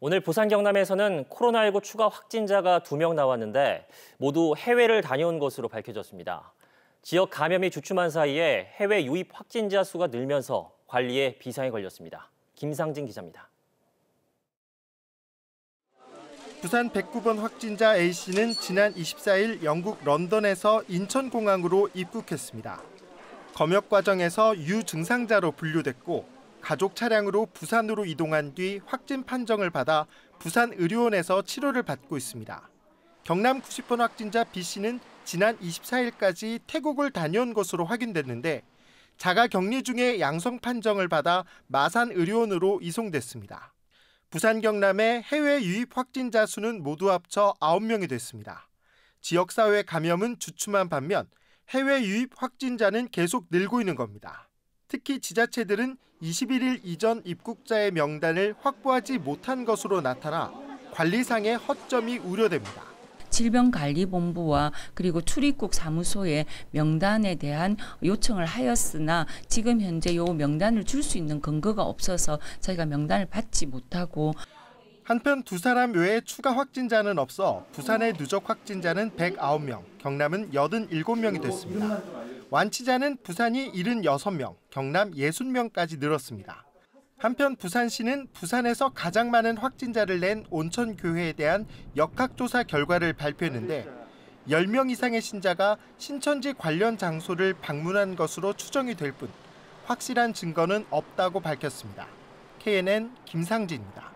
오늘 부산 경남에서는 코로나19 추가 확진자가 2명 나왔는데 모두 해외를 다녀온 것으로 밝혀졌습니다. 지역 감염이 주춤한 사이에 해외 유입 확진자 수가 늘면서 관리에 비상이 걸렸습니다. 김상진 기자입니다. 부산 109번 확진자 A씨는 지난 24일 영국 런던에서 인천공항으로 입국했습니다. 검역 과정에서 유증상자로 분류됐고 가족 차량으로 부산으로 이동한 뒤 확진 판정을 받아 부산 의료원에서 치료를 받고 있습니다. 경남 90번 확진자 B씨는 지난 24일까지 태국을 다녀온 것으로 확인됐는데 자가 격리 중에 양성 판정을 받아 마산 의료원으로 이송됐습니다. 부산 경남의 해외 유입 확진자 수는 모두 합쳐 9명이 됐습니다. 지역사회 감염은 주춤한 반면 해외 유입 확진자는 계속 늘고 있는 겁니다. 특히 지자체들은 21일 이전 입국자의 명단을 확보하지 못한 것으로 나타나 관리상의 허점이 우려됩니다. 질병관리본부와 그리고 출입국 사무소에 명단에 대한 요청을 하였으나 지금 현재 요 명단을 줄 수 있는 근거가 없어서 저희가 명단을 받지 못하고 한편 두 사람 외에 추가 확진자는 없어 부산의 누적 확진자는 109명, 경남은 87명이 됐습니다. 완치자는 부산이 76명, 경남 60명까지 늘었습니다. 한편 부산시는 부산에서 가장 많은 확진자를 낸 온천교회에 대한 역학조사 결과를 발표했는데 10명 이상의 신자가 신천지 관련 장소를 방문한 것으로 추정이 될 뿐 확실한 증거는 없다고 밝혔습니다. KNN 김상진입니다.